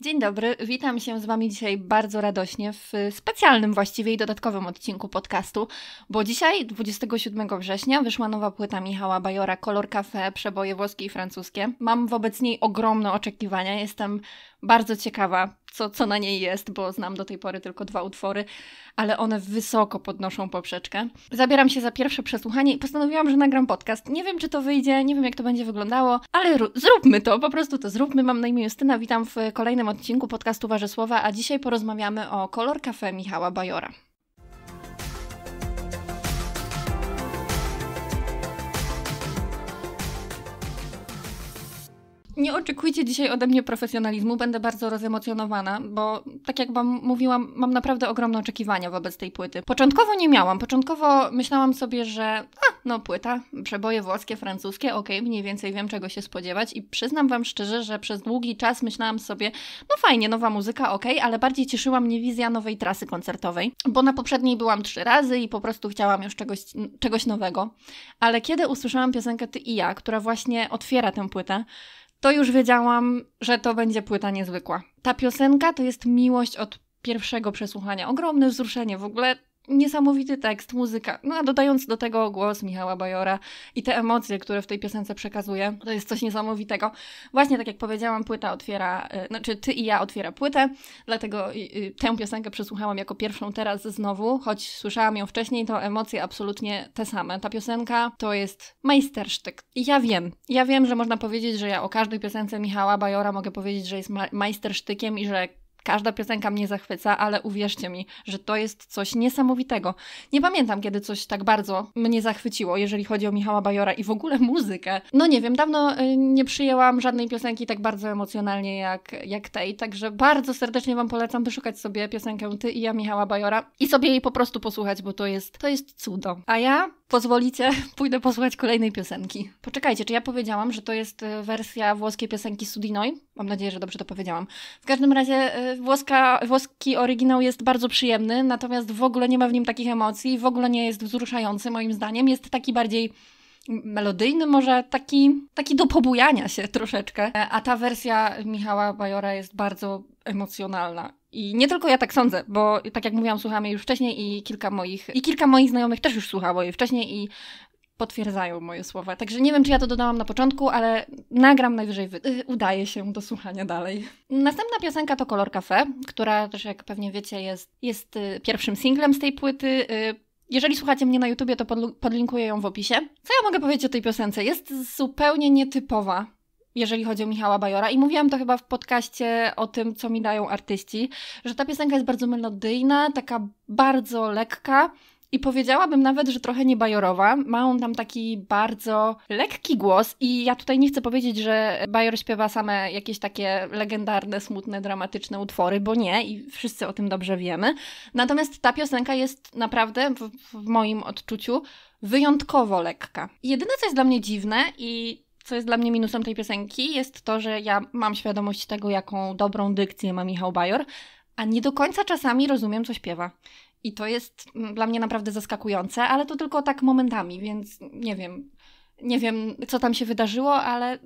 Dzień dobry, witam się z Wami dzisiaj bardzo radośnie w specjalnym właściwie i dodatkowym odcinku podcastu, bo dzisiaj, 27 września, wyszła nowa płyta Michała Bajora Kolor Kafe przeboje włoskie i francuskie. Mam wobec niej ogromne oczekiwania, jestem bardzo ciekawa, co, co na niej jest, bo znam do tej pory tylko dwa utwory, ale one wysoko podnoszą poprzeczkę. Zabieram się za pierwsze przesłuchanie i postanowiłam, że nagram podcast. Nie wiem, czy to wyjdzie, nie wiem, jak to będzie wyglądało, ale zróbmy to, po prostu to zróbmy. Mam na imię Justyna, witam w kolejnym odcinku podcastu Warzy Słowa, a dzisiaj porozmawiamy o kolor kafe Michała Bajora. Nie oczekujcie dzisiaj ode mnie profesjonalizmu, będę bardzo rozemocjonowana, bo tak jak Wam mówiłam, mam naprawdę ogromne oczekiwania wobec tej płyty. Początkowo nie miałam, początkowo myślałam sobie, że a, no płyta, przeboje włoskie, francuskie, okej, okay, mniej więcej wiem czego się spodziewać i przyznam Wam szczerze, że przez długi czas myślałam sobie, no fajnie, nowa muzyka, okej, okay, ale bardziej cieszyła mnie wizja nowej trasy koncertowej, bo na poprzedniej byłam trzy razy i po prostu chciałam już czegoś, czegoś nowego. Ale kiedy usłyszałam piosenkę Ty i ja, która właśnie otwiera tę płytę, to już wiedziałam, że to będzie płyta niezwykła. Ta piosenka to jest miłość od pierwszego przesłuchania. Ogromne wzruszenie, w ogóle niesamowity tekst, muzyka. No a dodając do tego głos Michała Bajora i te emocje, które w tej piosence przekazuje, to jest coś niesamowitego. Właśnie tak jak powiedziałam, płyta otwiera, y, znaczy ty i ja otwiera płytę, dlatego y, y, tę piosenkę przesłuchałam jako pierwszą teraz znowu, choć słyszałam ją wcześniej, to emocje absolutnie te same. Ta piosenka to jest majstersztyk. I ja wiem, ja wiem, że można powiedzieć, że ja o każdej piosence Michała Bajora mogę powiedzieć, że jest majstersztykiem i że Każda piosenka mnie zachwyca, ale uwierzcie mi, że to jest coś niesamowitego. Nie pamiętam, kiedy coś tak bardzo mnie zachwyciło, jeżeli chodzi o Michała Bajora i w ogóle muzykę. No nie wiem, dawno y, nie przyjęłam żadnej piosenki tak bardzo emocjonalnie jak, jak tej, także bardzo serdecznie Wam polecam wyszukać sobie piosenkę Ty i ja Michała Bajora i sobie jej po prostu posłuchać, bo to jest, to jest cudo. A ja pozwolicie, pójdę posłuchać kolejnej piosenki. Poczekajcie, czy ja powiedziałam, że to jest e, wersja włoskiej piosenki Sudinoi? Mam nadzieję, że dobrze to powiedziałam. W każdym razie e, włoska, włoski oryginał jest bardzo przyjemny, natomiast w ogóle nie ma w nim takich emocji, w ogóle nie jest wzruszający moim zdaniem. Jest taki bardziej melodyjny, może taki, taki do pobujania się troszeczkę. E, a ta wersja Michała Bajora jest bardzo emocjonalna i nie tylko ja tak sądzę, bo tak jak mówiłam, słuchamy już wcześniej i kilka moich, i kilka moich znajomych też już słuchało jej wcześniej i potwierdzają moje słowa. Także nie wiem, czy ja to dodałam na początku, ale nagram najwyżej. Wy... Y, udaje się do słuchania dalej. Następna piosenka to Kolor Cafe, która też, jak pewnie wiecie, jest, jest y, pierwszym singlem z tej płyty. Y, jeżeli słuchacie mnie na YouTubie, to podlinkuję ją w opisie. Co ja mogę powiedzieć o tej piosence? Jest zupełnie nietypowa jeżeli chodzi o Michała Bajora. I mówiłam to chyba w podcaście o tym, co mi dają artyści, że ta piosenka jest bardzo melodyjna, taka bardzo lekka. I powiedziałabym nawet, że trochę nie Bajorowa. Ma on tam taki bardzo lekki głos, i ja tutaj nie chcę powiedzieć, że Bajor śpiewa same jakieś takie legendarne, smutne, dramatyczne utwory, bo nie i wszyscy o tym dobrze wiemy. Natomiast ta piosenka jest naprawdę, w, w moim odczuciu, wyjątkowo lekka. Jedyne, co jest dla mnie dziwne i co jest dla mnie minusem tej piosenki, jest to, że ja mam świadomość tego, jaką dobrą dykcję ma Michał Bajor, a nie do końca czasami rozumiem, co śpiewa. I to jest mm, dla mnie naprawdę zaskakujące, ale to tylko tak momentami, więc nie wiem, nie wiem, co tam się wydarzyło, ale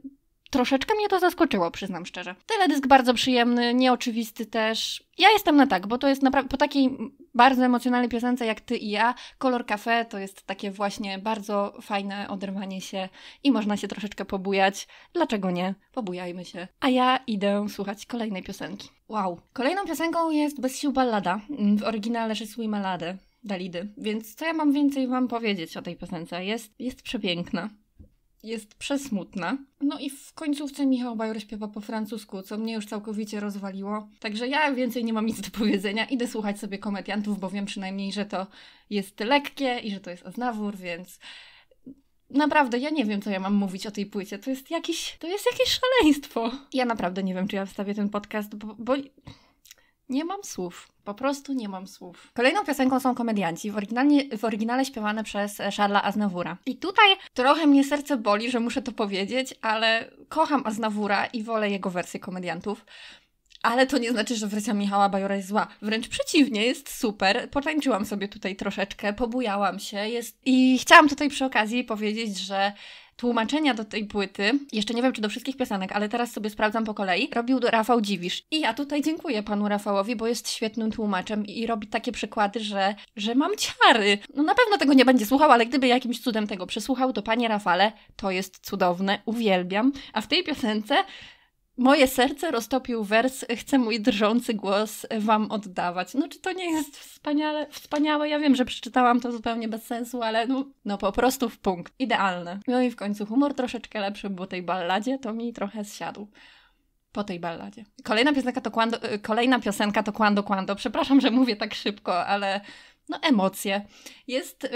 troszeczkę mnie to zaskoczyło, przyznam szczerze. Teledysk bardzo przyjemny, nieoczywisty też. Ja jestem na tak, bo to jest naprawdę, po takiej bardzo emocjonalnej piosence jak Ty i ja, Kolor kafe, to jest takie właśnie bardzo fajne oderwanie się i można się troszeczkę pobujać. Dlaczego nie? Pobujajmy się. A ja idę słuchać kolejnej piosenki. Wow. Kolejną piosenką jest Bez sił ballada. Mm, w oryginale Rzesły Malady. Dalidy. Więc co ja mam więcej wam powiedzieć o tej piosence? Jest, jest przepiękna jest przesmutna. No i w końcówce Michał Bajor śpiewa po francusku, co mnie już całkowicie rozwaliło. Także ja więcej nie mam nic do powiedzenia. Idę słuchać sobie komediantów, bo wiem przynajmniej, że to jest lekkie i że to jest oznawór, więc naprawdę ja nie wiem, co ja mam mówić o tej płycie. To jest jakieś, to jest jakieś szaleństwo. Ja naprawdę nie wiem, czy ja wstawię ten podcast, bo, bo nie mam słów. Po prostu nie mam słów. Kolejną piosenką są komedianci, w, w oryginale śpiewane przez Charlesa Aznawura. I tutaj trochę mnie serce boli, że muszę to powiedzieć, ale kocham Aznawura i wolę jego wersję komediantów. Ale to nie znaczy, że wersja Michała Bajora jest zła. Wręcz przeciwnie, jest super. Potańczyłam sobie tutaj troszeczkę, pobujałam się. Jest... I chciałam tutaj przy okazji powiedzieć, że Tłumaczenia do tej płyty, jeszcze nie wiem czy do wszystkich piosenek, ale teraz sobie sprawdzam po kolei, robił Rafał Dziwisz. I ja tutaj dziękuję panu Rafałowi, bo jest świetnym tłumaczem i robi takie przykłady, że, że mam ciary. No na pewno tego nie będzie słuchał, ale gdyby jakimś cudem tego przesłuchał, to panie Rafale, to jest cudowne, uwielbiam. A w tej piosence Moje serce roztopił wers, chcę mój drżący głos wam oddawać. No czy to nie jest wspaniale, wspaniałe? Ja wiem, że przeczytałam to zupełnie bez sensu, ale no, no po prostu w punkt. Idealne. No i w końcu humor troszeczkę lepszy, bo tej balladzie to mi trochę zsiadł. Po tej balladzie. Kolejna piosenka to Quando, y, kolejna piosenka to Quando Quando. Przepraszam, że mówię tak szybko, ale no emocje. Jest... Y,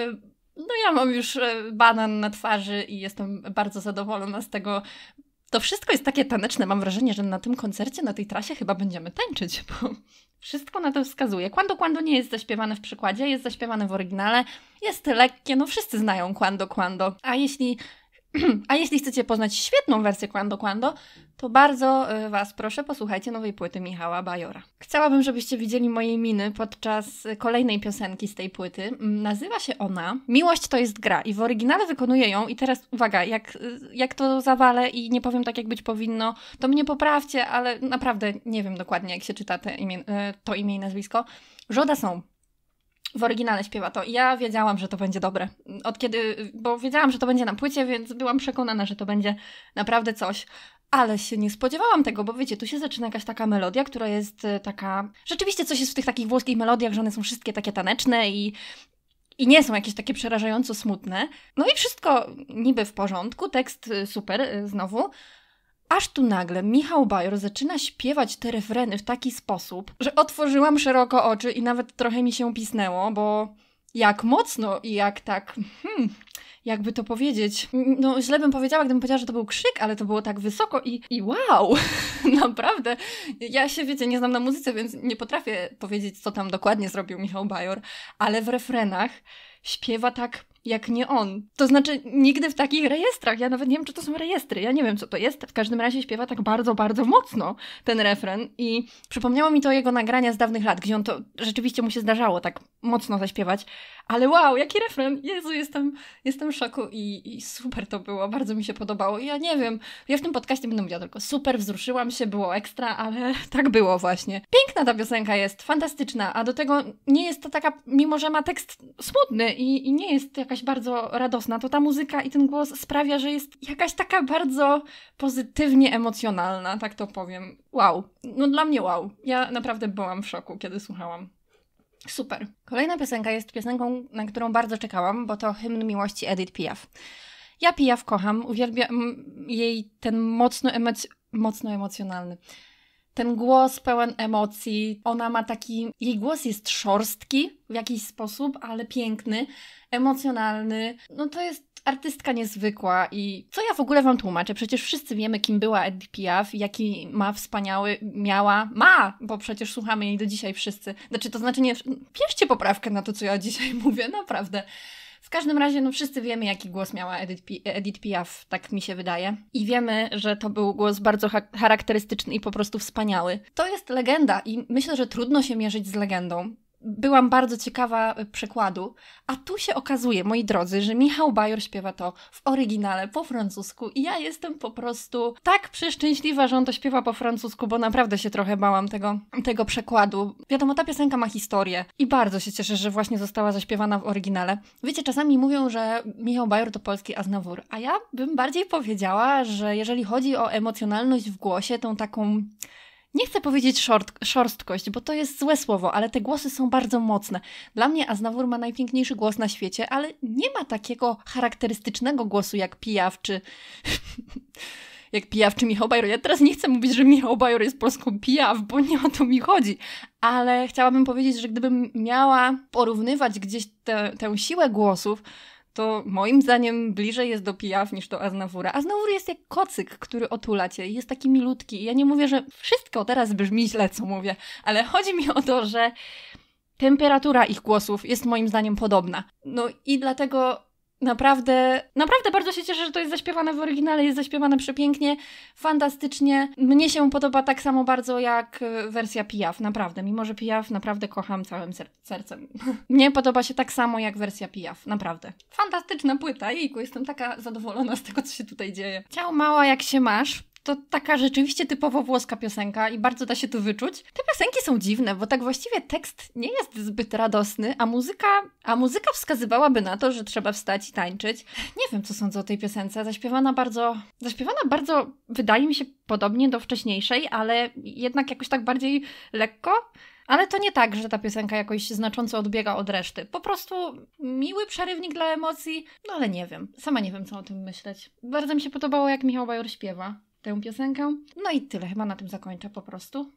no ja mam już y, banan na twarzy i jestem bardzo zadowolona z tego to wszystko jest takie taneczne. Mam wrażenie, że na tym koncercie, na tej trasie chyba będziemy tańczyć, bo wszystko na to wskazuje. Quando Quando nie jest zaśpiewane w przykładzie, jest zaśpiewane w oryginale, jest lekkie, no wszyscy znają Quando Quando. A jeśli A jeśli chcecie poznać świetną wersję Quando Quando, to bardzo y, Was proszę, posłuchajcie nowej płyty Michała Bajora. Chciałabym, żebyście widzieli moje miny podczas y, kolejnej piosenki z tej płyty. Mm, nazywa się ona Miłość to jest gra i w oryginale wykonuję ją i teraz uwaga, jak, y, jak to zawalę i nie powiem tak, jak być powinno, to mnie poprawcie, ale naprawdę nie wiem dokładnie, jak się czyta imię, to imię i nazwisko. Żoda są w oryginale śpiewa to. ja wiedziałam, że to będzie dobre. Od kiedy, bo wiedziałam, że to będzie na płycie, więc byłam przekonana, że to będzie naprawdę coś. Ale się nie spodziewałam tego, bo wiecie, tu się zaczyna jakaś taka melodia, która jest e, taka. Rzeczywiście coś jest w tych takich włoskich melodiach, że one są wszystkie takie taneczne i, i nie są jakieś takie przerażająco smutne. No i wszystko niby w porządku, tekst e, super e, znowu. Aż tu nagle Michał Bajor zaczyna śpiewać te refreny w taki sposób, że otworzyłam szeroko oczy i nawet trochę mi się pisnęło, bo jak mocno i jak tak, hmm, jakby to powiedzieć, no źle bym powiedziała, gdybym powiedziała, że to był krzyk, ale to było tak wysoko i, i wow, naprawdę, ja się, wiecie, nie znam na muzyce, więc nie potrafię powiedzieć, co tam dokładnie zrobił Michał Bajor, ale w refrenach śpiewa tak jak nie on. To znaczy, nigdy w takich rejestrach, ja nawet nie wiem, czy to są rejestry, ja nie wiem, co to jest. W każdym razie śpiewa tak bardzo, bardzo mocno ten refren i przypomniało mi to jego nagrania z dawnych lat, gdzie on to rzeczywiście mu się zdarzało tak mocno zaśpiewać, ale wow, jaki refren! Jezu, jestem, jestem w szoku i, i super to było, bardzo mi się podobało i ja nie wiem, ja w tym podcaście będę mówiła tylko super, wzruszyłam się, było ekstra, ale tak było właśnie. Piękna ta piosenka jest, fantastyczna, a do tego nie jest to taka, mimo że ma tekst smutny i, i nie jest jakaś jakaś bardzo radosna, to ta muzyka i ten głos sprawia, że jest jakaś taka bardzo pozytywnie emocjonalna, tak to powiem. Wow. No dla mnie wow. Ja naprawdę byłam w szoku, kiedy słuchałam. Super. Kolejna piosenka jest piosenką, na którą bardzo czekałam, bo to hymn miłości Edith Piaf. Ja Piaf kocham, uwielbiam jej ten mocno, emoc- mocno emocjonalny ten głos pełen emocji, ona ma taki, jej głos jest szorstki w jakiś sposób, ale piękny, emocjonalny. No to jest artystka niezwykła i co ja w ogóle wam tłumaczę? Przecież wszyscy wiemy, kim była Eddie Piaf, jaki ma wspaniały, miała, ma, bo przecież słuchamy jej do dzisiaj wszyscy. Znaczy, to znaczy nie, pierzcie poprawkę na to, co ja dzisiaj mówię, naprawdę. W każdym razie, no wszyscy wiemy, jaki głos miała Edith, Edith Piaf, tak mi się wydaje. I wiemy, że to był głos bardzo charakterystyczny i po prostu wspaniały. To jest legenda i myślę, że trudno się mierzyć z legendą, byłam bardzo ciekawa e, przekładu, a tu się okazuje, moi drodzy, że Michał Bajor śpiewa to w oryginale po francusku i ja jestem po prostu tak przeszczęśliwa, że on to śpiewa po francusku, bo naprawdę się trochę bałam tego, tego przekładu. Wiadomo, ta piosenka ma historię i bardzo się cieszę, że właśnie została zaśpiewana w oryginale. Wiecie, czasami mówią, że Michał Bajor to polski Aznawur, a ja bym bardziej powiedziała, że jeżeli chodzi o emocjonalność w głosie, tą taką nie chcę powiedzieć szort, szorstkość, bo to jest złe słowo, ale te głosy są bardzo mocne. Dla mnie Aznawur ma najpiękniejszy głos na świecie, ale nie ma takiego charakterystycznego głosu jak Pijaw czy... jak Pijaw czy Michał Bajor. Ja teraz nie chcę mówić, że Michał Bajor jest polską Pijaw, bo nie o to mi chodzi, ale chciałabym powiedzieć, że gdybym miała porównywać gdzieś tę siłę głosów, to moim zdaniem bliżej jest do Pijaw niż do Aznawura. Aznawur jest jak kocyk, który otula cię i jest taki milutki. Ja nie mówię, że wszystko teraz brzmi źle, co mówię, ale chodzi mi o to, że temperatura ich głosów jest moim zdaniem podobna. No i dlatego Naprawdę, naprawdę bardzo się cieszę, że to jest zaśpiewane w oryginale, jest zaśpiewane przepięknie, fantastycznie. Mnie się podoba tak samo bardzo jak e, wersja Piaf, naprawdę. Mimo, że Piaf naprawdę kocham całym ser sercem. Mnie podoba się tak samo jak wersja Piaf, naprawdę. Fantastyczna płyta, jejku, jestem taka zadowolona z tego, co się tutaj dzieje. Ciao mała, jak się masz? to taka rzeczywiście typowo włoska piosenka i bardzo da się tu wyczuć. Te piosenki są dziwne, bo tak właściwie tekst nie jest zbyt radosny, a muzyka, a muzyka wskazywałaby na to, że trzeba wstać i tańczyć. Nie wiem, co sądzę o tej piosence. Zaśpiewana bardzo, zaśpiewana bardzo wydaje mi się podobnie do wcześniejszej, ale jednak jakoś tak bardziej lekko. Ale to nie tak, że ta piosenka jakoś znacząco odbiega od reszty. Po prostu miły przerywnik dla emocji, no ale nie wiem. Sama nie wiem, co o tym myśleć. Bardzo mi się podobało, jak Michał Bajor śpiewa tę piosenkę. No i tyle, chyba na tym zakończę po prostu.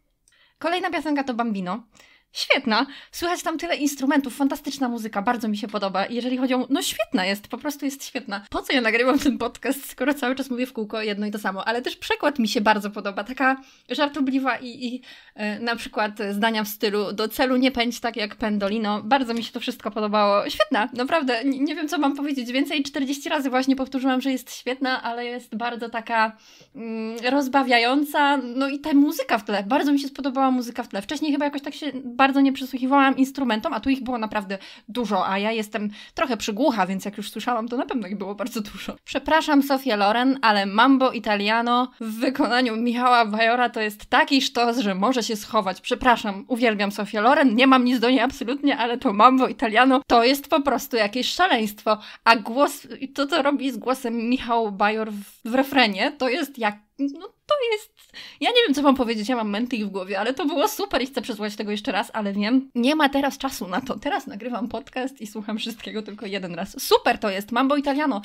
Kolejna piosenka to Bambino świetna. Słychać tam tyle instrumentów, fantastyczna muzyka, bardzo mi się podoba. Jeżeli chodzi o. No świetna jest, po prostu jest świetna. Po co ja nagrywam ten podcast, skoro cały czas mówię w kółko jedno i to samo? Ale też przekład mi się bardzo podoba, taka żartobliwa i, i e, na przykład zdania w stylu do celu nie pędź tak jak pendolino. Bardzo mi się to wszystko podobało. Świetna, naprawdę. Nie, nie wiem, co mam powiedzieć więcej. 40 razy właśnie powtórzyłam, że jest świetna, ale jest bardzo taka mm, rozbawiająca. No i ta muzyka w tle. Bardzo mi się spodobała muzyka w tle. Wcześniej chyba jakoś tak się bardzo bardzo nie przysłuchiwałam instrumentom, a tu ich było naprawdę dużo, a ja jestem trochę przygłucha, więc jak już słyszałam, to na pewno ich było bardzo dużo. Przepraszam Sofię Loren, ale Mambo Italiano w wykonaniu Michała Bajora to jest taki sztos, że może się schować. Przepraszam, uwielbiam Sofię Loren, nie mam nic do niej absolutnie, ale to Mambo Italiano to jest po prostu jakieś szaleństwo, a głos, to co robi z głosem Michał Bajor w, w refrenie, to jest jak no to jest. Ja nie wiem, co mam powiedzieć, ja mam mętlik w głowie, ale to było super i chcę przesłuchać tego jeszcze raz, ale wiem, nie ma teraz czasu na to. Teraz nagrywam podcast i słucham wszystkiego tylko jeden raz. Super to jest, Mambo Italiano.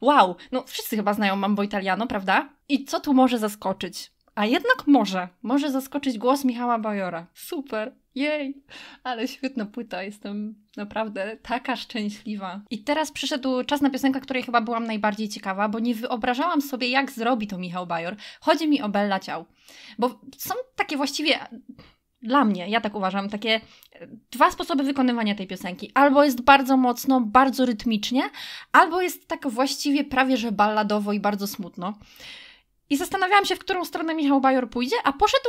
Wow, no wszyscy chyba znają Mambo Italiano, prawda? I co tu może zaskoczyć? A jednak może. Może zaskoczyć głos Michała Bajora. Super. Jej, ale świetna płyta, jestem naprawdę taka szczęśliwa. I teraz przyszedł czas na piosenkę, której chyba byłam najbardziej ciekawa, bo nie wyobrażałam sobie, jak zrobi to Michał Bajor. Chodzi mi o Bella Ciał, bo są takie właściwie dla mnie, ja tak uważam, takie e, dwa sposoby wykonywania tej piosenki. Albo jest bardzo mocno, bardzo rytmicznie, albo jest tak właściwie prawie że balladowo i bardzo smutno. I zastanawiałam się, w którą stronę Michał Bajor pójdzie, a poszedł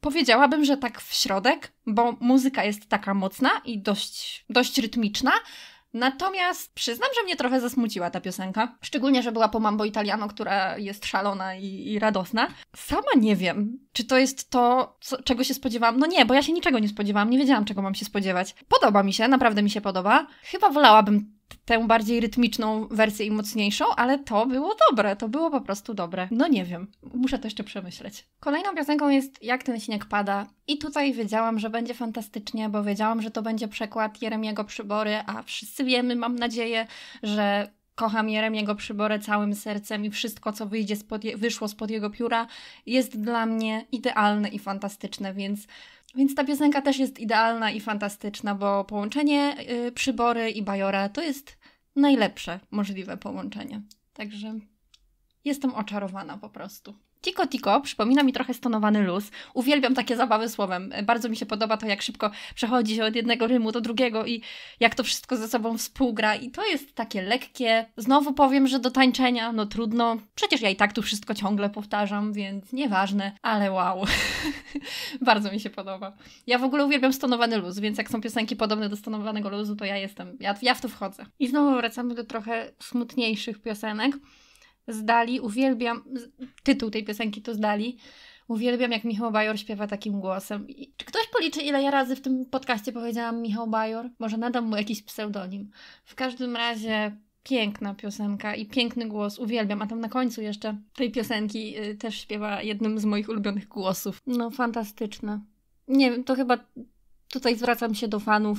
Powiedziałabym, że tak w środek, bo muzyka jest taka mocna i dość, dość rytmiczna. Natomiast przyznam, że mnie trochę zasmuciła ta piosenka. Szczególnie, że była po Mambo Italiano, która jest szalona i, i radosna. Sama nie wiem, czy to jest to, co, czego się spodziewałam. No nie, bo ja się niczego nie spodziewałam, nie wiedziałam, czego mam się spodziewać. Podoba mi się, naprawdę mi się podoba. Chyba wolałabym tę bardziej rytmiczną wersję i mocniejszą, ale to było dobre, to było po prostu dobre. No nie wiem, muszę to jeszcze przemyśleć. Kolejną piosenką jest Jak ten śnieg pada i tutaj wiedziałam, że będzie fantastycznie, bo wiedziałam, że to będzie przekład Jeremiego Przybory, a wszyscy wiemy, mam nadzieję, że kocham Jeremiego Przyborę całym sercem i wszystko, co wyjdzie spod je, wyszło spod jego pióra, jest dla mnie idealne i fantastyczne, więc, więc ta piosenka też jest idealna i fantastyczna, bo połączenie y, Przybory i Bajora to jest najlepsze możliwe połączenie. Także jestem oczarowana po prostu. Tiko Tiko przypomina mi trochę stonowany luz. Uwielbiam takie zabawy słowem. Bardzo mi się podoba to, jak szybko przechodzi się od jednego rymu do drugiego i jak to wszystko ze sobą współgra. I to jest takie lekkie. Znowu powiem, że do tańczenia, no trudno. Przecież ja i tak tu wszystko ciągle powtarzam, więc nieważne, ale wow. Bardzo mi się podoba. Ja w ogóle uwielbiam stonowany luz, więc jak są piosenki podobne do stonowanego luzu, to ja jestem, ja, ja w to wchodzę. I znowu wracamy do trochę smutniejszych piosenek. Zdali, uwielbiam, tytuł tej piosenki to Zdali. Uwielbiam, jak Michał Bajor śpiewa takim głosem. I czy ktoś policzy, ile ja razy w tym podcaście powiedziałam Michał Bajor? Może nadam mu jakiś pseudonim. W każdym razie piękna piosenka i piękny głos, uwielbiam. A tam na końcu jeszcze tej piosenki y, też śpiewa jednym z moich ulubionych głosów. No, fantastyczne. Nie wiem, to chyba tutaj zwracam się do fanów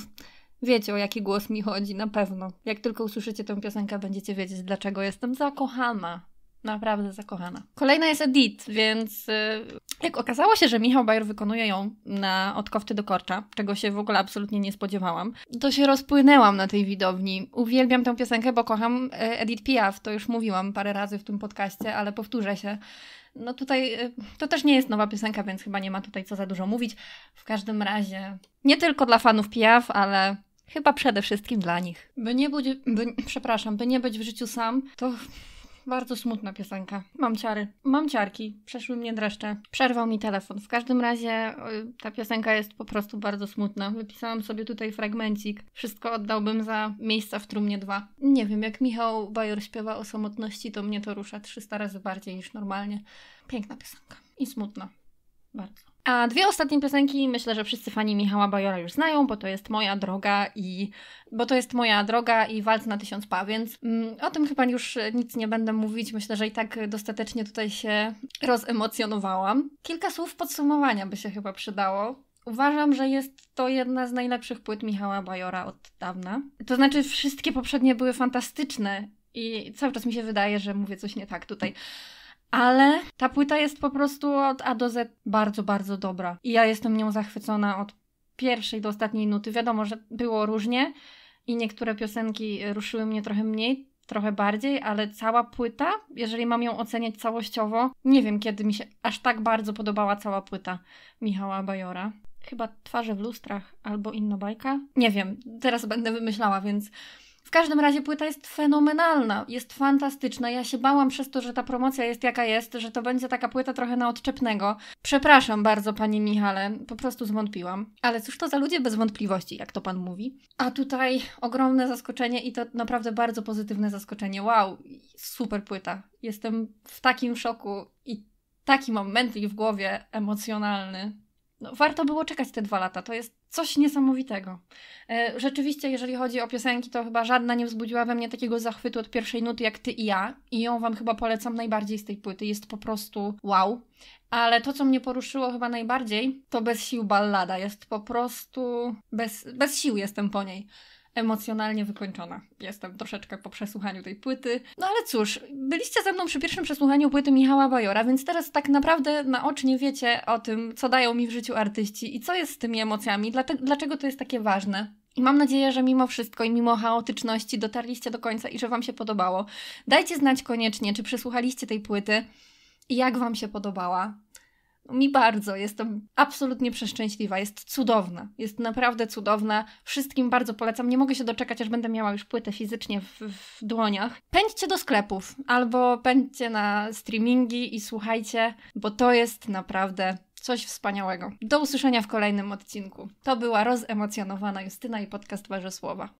Wiecie, o jaki głos mi chodzi, na pewno. Jak tylko usłyszycie tę piosenkę, będziecie wiedzieć, dlaczego jestem zakochana. Naprawdę zakochana. Kolejna jest Edith, więc y, jak okazało się, że Michał Bajer wykonuje ją na od kofty do korcza, czego się w ogóle absolutnie nie spodziewałam, to się rozpłynęłam na tej widowni. Uwielbiam tę piosenkę, bo kocham y, Edith Piaf, to już mówiłam parę razy w tym podcaście, ale powtórzę się. No tutaj y, to też nie jest nowa piosenka, więc chyba nie ma tutaj co za dużo mówić. W każdym razie nie tylko dla fanów Piaf, ale Chyba przede wszystkim dla nich. By nie być, by, przepraszam, by nie być w życiu sam, to bardzo smutna piosenka. Mam ciary. Mam ciarki. Przeszły mnie dreszcze. Przerwał mi telefon. W każdym razie y, ta piosenka jest po prostu bardzo smutna. Wypisałam sobie tutaj fragmencik. Wszystko oddałbym za miejsca w trumnie 2. Nie wiem, jak Michał Bajor śpiewa o samotności, to mnie to rusza 300 razy bardziej niż normalnie. Piękna piosenka. I smutna. Bardzo. A dwie ostatnie piosenki myślę, że wszyscy fani Michała Bajora już znają, bo to jest moja droga i bo to jest moja droga i walc na tysiąc pa, więc mm, o tym chyba już nic nie będę mówić. Myślę, że i tak dostatecznie tutaj się rozemocjonowałam. Kilka słów podsumowania by się chyba przydało. Uważam, że jest to jedna z najlepszych płyt Michała Bajora od dawna. To znaczy, wszystkie poprzednie były fantastyczne i cały czas mi się wydaje, że mówię coś nie tak tutaj. Ale ta płyta jest po prostu od A do Z bardzo, bardzo dobra. I ja jestem nią zachwycona od pierwszej do ostatniej nuty. Wiadomo, że było różnie i niektóre piosenki ruszyły mnie trochę mniej, trochę bardziej, ale cała płyta, jeżeli mam ją oceniać całościowo, nie wiem kiedy mi się aż tak bardzo podobała cała płyta Michała Bajora. Chyba twarze w lustrach albo inna bajka. Nie wiem, teraz będę wymyślała, więc w każdym razie płyta jest fenomenalna, jest fantastyczna. Ja się bałam przez to, że ta promocja jest jaka jest, że to będzie taka płyta trochę na odczepnego. Przepraszam bardzo, panie Michale, po prostu zwątpiłam. Ale cóż to za ludzie bez wątpliwości, jak to pan mówi. A tutaj ogromne zaskoczenie i to naprawdę bardzo pozytywne zaskoczenie. Wow, super płyta. Jestem w takim szoku i taki moment i w głowie emocjonalny no, warto było czekać te dwa lata. To jest coś niesamowitego. E, rzeczywiście, jeżeli chodzi o piosenki, to chyba żadna nie wzbudziła we mnie takiego zachwytu od pierwszej nuty jak ty i ja. I ją wam chyba polecam najbardziej z tej płyty. Jest po prostu wow. Ale to, co mnie poruszyło chyba najbardziej, to bez sił ballada. Jest po prostu. Bez, bez sił jestem po niej emocjonalnie wykończona. Jestem troszeczkę po przesłuchaniu tej płyty. No ale cóż, byliście ze mną przy pierwszym przesłuchaniu płyty Michała Bajora, więc teraz tak naprawdę naocznie wiecie o tym, co dają mi w życiu artyści i co jest z tymi emocjami, dlaczego to jest takie ważne. I mam nadzieję, że mimo wszystko i mimo chaotyczności dotarliście do końca i że Wam się podobało. Dajcie znać koniecznie, czy przesłuchaliście tej płyty i jak Wam się podobała. Mi bardzo, jestem absolutnie przeszczęśliwa, jest cudowna, jest naprawdę cudowna, wszystkim bardzo polecam, nie mogę się doczekać, aż będę miała już płytę fizycznie w, w dłoniach. Pędźcie do sklepów albo pędźcie na streamingi i słuchajcie, bo to jest naprawdę coś wspaniałego. Do usłyszenia w kolejnym odcinku. To była rozemocjonowana Justyna i podcast Barze Słowa.